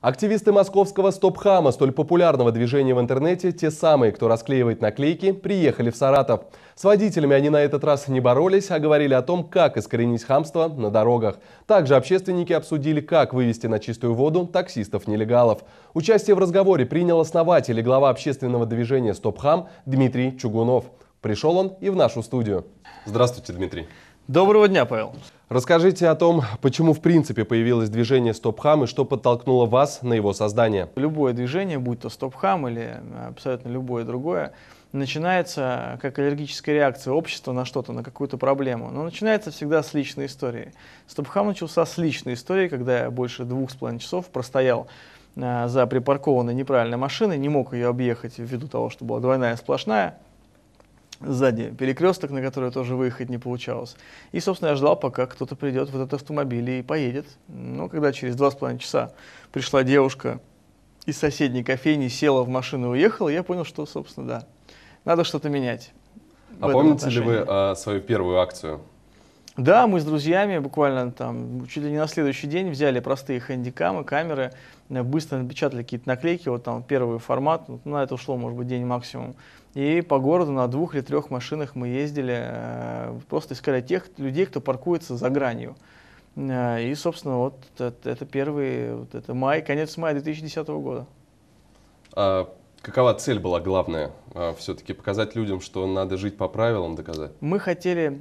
Активисты московского стоп-хама, столь популярного движения в интернете, те самые, кто расклеивает наклейки, приехали в Саратов. С водителями они на этот раз не боролись, а говорили о том, как искоренить хамство на дорогах. Также общественники обсудили, как вывести на чистую воду таксистов-нелегалов. Участие в разговоре принял основатель и глава общественного движения «Стоп-хам» Дмитрий Чугунов. Пришел он и в нашу студию. Здравствуйте, Дмитрий. Доброго дня, Павел. Расскажите о том, почему в принципе появилось движение «Стопхам» и что подтолкнуло вас на его создание. Любое движение, будь то «Стопхам» или э, абсолютно любое другое, начинается как аллергическая реакция общества на что-то, на какую-то проблему. Но начинается всегда с личной истории. «Стопхам» начался с личной истории, когда я больше двух с половиной часов простоял э, за припаркованной неправильной машиной, не мог ее объехать ввиду того, что была двойная сплошная сзади перекресток, на который тоже выехать не получалось. И, собственно, я ждал, пока кто-то придет в этот автомобиль и поедет. Но ну, когда через два с половиной часа пришла девушка из соседней кофейни, села в машину и уехала, я понял, что, собственно, да, надо что-то менять. А помните отношении. ли вы а, свою первую акцию? Да, мы с друзьями буквально там чуть ли не на следующий день взяли простые хэндикамы, камеры, э, быстро напечатали какие-то наклейки, вот там первый формат, на это ушло, может быть, день максимум. И по городу на двух или трех машинах мы ездили, э, просто искали тех людей, кто паркуется за гранью. Э, и, собственно, вот это, первый, вот это май, конец мая 2010 года. А какова цель была главная? Все-таки показать людям, что надо жить по правилам, доказать? Мы хотели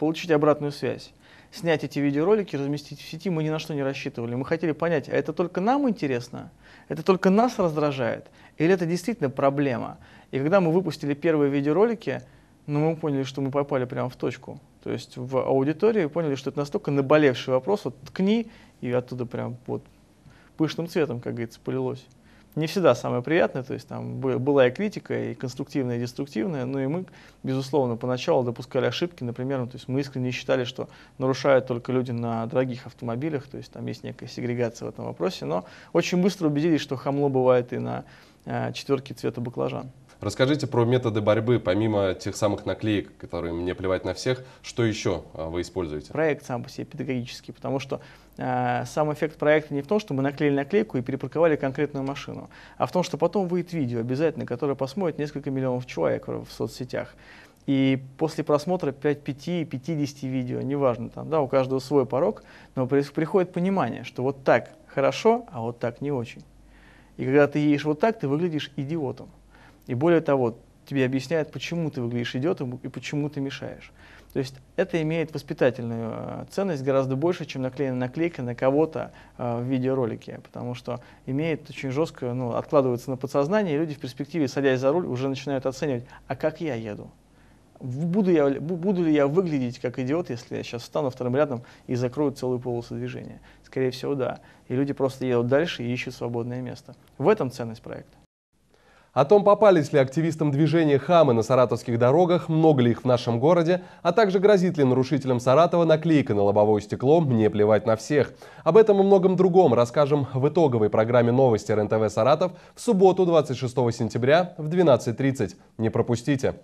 получить обратную связь. Снять эти видеоролики, разместить в сети мы ни на что не рассчитывали. Мы хотели понять, а это только нам интересно? Это только нас раздражает? Или это действительно проблема? И когда мы выпустили первые видеоролики, ну, мы поняли, что мы попали прямо в точку. То есть в аудитории поняли, что это настолько наболевший вопрос, вот ткни, и оттуда прям вот пышным цветом, как говорится, полилось не всегда самое приятное, то есть там была и критика, и конструктивная, и деструктивная, но и мы, безусловно, поначалу допускали ошибки, например, ну, то есть мы искренне считали, что нарушают только люди на дорогих автомобилях, то есть там есть некая сегрегация в этом вопросе, но очень быстро убедились, что хамло бывает и на э, четверке цвета баклажан. Расскажите про методы борьбы, помимо тех самых наклеек, которые мне плевать на всех, что еще а, вы используете? Проект сам по себе педагогический, потому что э, сам эффект проекта не в том, что мы наклеили наклейку и перепарковали конкретную машину, а в том, что потом выйдет видео обязательно, которое посмотрит несколько миллионов человек в соцсетях. И после просмотра 5, 5, 50 видео, неважно, там, да, у каждого свой порог, но приходит понимание, что вот так хорошо, а вот так не очень. И когда ты едешь вот так, ты выглядишь идиотом. И более того, тебе объясняют, почему ты выглядишь идиотом и почему ты мешаешь. То есть это имеет воспитательную э, ценность гораздо больше, чем наклеена наклейка на кого-то э, в видеоролике, потому что имеет очень жестко, ну, откладывается на подсознание, и люди в перспективе, садясь за руль, уже начинают оценивать, а как я еду? Буду, я, буду ли я выглядеть как идиот, если я сейчас встану вторым рядом и закрою целую полосу движения? Скорее всего, да. И люди просто едут дальше и ищут свободное место. В этом ценность проекта. О том, попались ли активистам движения хамы на саратовских дорогах, много ли их в нашем городе, а также грозит ли нарушителям Саратова наклейка на лобовое стекло «Мне плевать на всех». Об этом и многом другом расскажем в итоговой программе новости РНТВ «Саратов» в субботу 26 сентября в 12.30. Не пропустите!